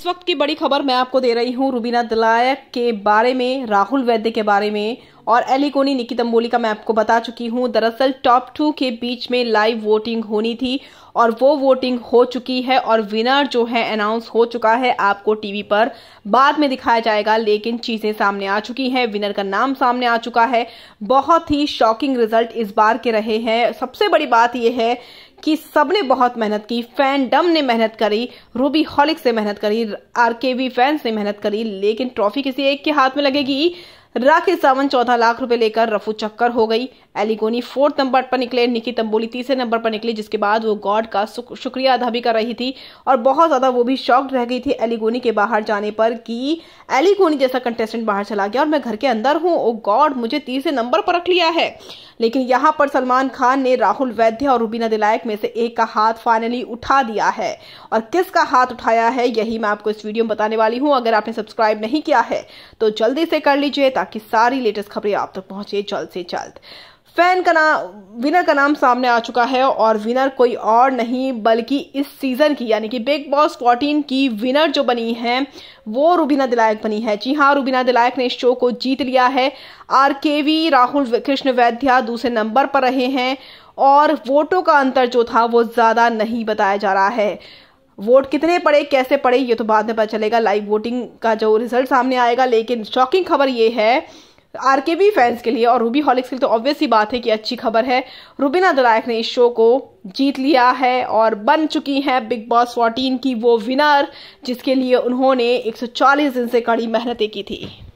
इस वक्त की बड़ी खबर मैं आपको दे रही हूँ रूबीना दलायक के बारे में राहुल वैद्य के बारे में और एलिकोनी निकी तंबोली का मैं आपको बता चुकी हूँ दरअसल टॉप टू के बीच में लाइव वोटिंग होनी थी और वो वोटिंग हो चुकी है और विनर जो है अनाउंस हो चुका है आपको टीवी पर बाद में दिखाया जाएगा लेकिन चीजें सामने आ चुकी हैं विनर का नाम सामने आ चुका है बहुत ही शॉकिंग रिजल्ट इस बार के रहे हैं सबसे बड़ी बात यह है कि सबने बहुत मेहनत की फैन डम ने मेहनत करी रूबी हॉलिक से मेहनत करी आरकेवी फैंस ने मेहनत करी लेकिन ट्रॉफी किसी एक के हाथ में लगेगी राखी सावंत चौदह लाख रुपए लेकर रफू चक्कर हो गई एलिगोनी फोर्थ नंबर पर निकले निकी तंबोली तीसरे नंबर पर निकली जिसके बाद वो गॉड का शुक्रिया अदा भी कर रही थी और बहुत ज्यादा वो भी शॉक्ड रह गई थी एलिगोनी के बाहर जाने पर कि एलिगोनी जैसा कंटेस्टेंट बाहर चला गया और मैं घर के अंदर हूँ ओ गॉड मुझे तीसरे नंबर पर रख लिया है लेकिन यहाँ पर सलमान खान ने राहुल वैद्य और रूबीना दिलायक में से एक का हाथ फाइनली उठा दिया है और किसका हाथ उठाया है यही मैं आपको इस वीडियो में बताने वाली हूँ अगर आपने सब्सक्राइब नहीं किया है तो जल्दी से कर लीजिए ताकि सारी लेटेस्ट खबरें आप तक तो पहुंचे जल्द से जल्द फैन का नाम विनर का नाम सामने आ चुका है और विनर कोई और नहीं बल्कि इस सीज़न की यानी कि बिग बॉस 14 की विनर जो बनी है वो रुबीना दिलायक बनी है जी हाँ रुबीना दिलायक ने इस शो को जीत लिया है आर के वी राहुल कृष्ण वैद्या दूसरे नंबर पर रहे हैं और वोटों का अंतर जो था वो ज़्यादा नहीं बताया जा रहा है वोट कितने पड़े कैसे पड़े ये तो बाद में पता चलेगा लाइव वोटिंग का जो रिजल्ट सामने आएगा लेकिन शॉकिंग खबर ये है आर के बी फैंस के लिए और रूबी हॉलिक्स के लिए तो ऑब्वियस ही बात है कि अच्छी खबर है रूबीना दलायक ने इस शो को जीत लिया है और बन चुकी है बिग बॉस 14 की वो विनर जिसके लिए उन्होंने 140 दिन से कड़ी मेहनतें की थी